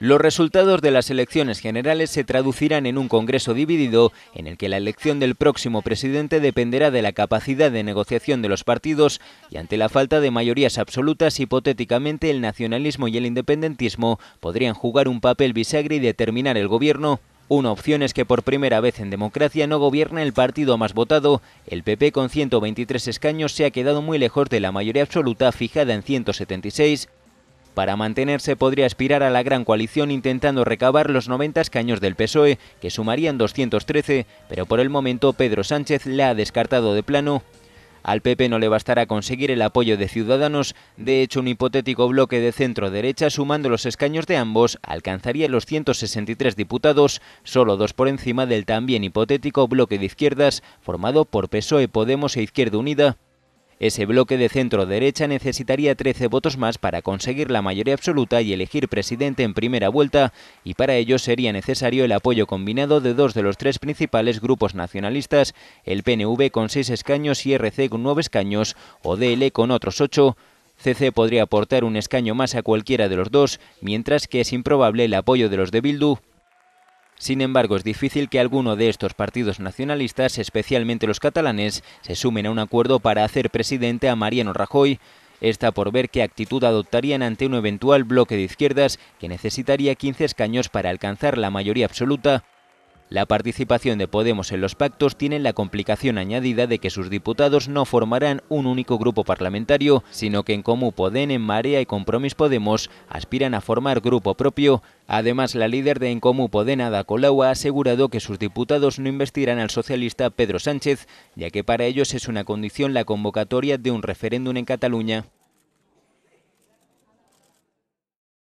Los resultados de las elecciones generales se traducirán en un Congreso dividido, en el que la elección del próximo presidente dependerá de la capacidad de negociación de los partidos y ante la falta de mayorías absolutas, hipotéticamente el nacionalismo y el independentismo podrían jugar un papel bisagre y determinar el gobierno. Una opción es que por primera vez en democracia no gobierna el partido más votado. El PP con 123 escaños se ha quedado muy lejos de la mayoría absoluta fijada en 176 para mantenerse podría aspirar a la gran coalición intentando recabar los 90 escaños del PSOE, que sumarían 213, pero por el momento Pedro Sánchez la ha descartado de plano al PP no le bastará conseguir el apoyo de Ciudadanos, de hecho un hipotético bloque de centro-derecha sumando los escaños de ambos alcanzaría los 163 diputados, solo dos por encima del también hipotético bloque de izquierdas formado por PSOE, Podemos e Izquierda Unida. Ese bloque de centro-derecha necesitaría 13 votos más para conseguir la mayoría absoluta y elegir presidente en primera vuelta, y para ello sería necesario el apoyo combinado de dos de los tres principales grupos nacionalistas, el PNV con seis escaños y RC con nueve escaños, o DL con otros ocho, CC podría aportar un escaño más a cualquiera de los dos, mientras que es improbable el apoyo de los de Bildu sin embargo, es difícil que alguno de estos partidos nacionalistas, especialmente los catalanes, se sumen a un acuerdo para hacer presidente a Mariano Rajoy. Está por ver qué actitud adoptarían ante un eventual bloque de izquierdas que necesitaría 15 escaños para alcanzar la mayoría absoluta. La participación de Podemos en los pactos tiene la complicación añadida de que sus diputados no formarán un único grupo parlamentario, sino que en Comú en Marea y Compromis Podemos aspiran a formar grupo propio. Además, la líder de En Comú Ada Colau, ha asegurado que sus diputados no investirán al socialista Pedro Sánchez, ya que para ellos es una condición la convocatoria de un referéndum en Cataluña.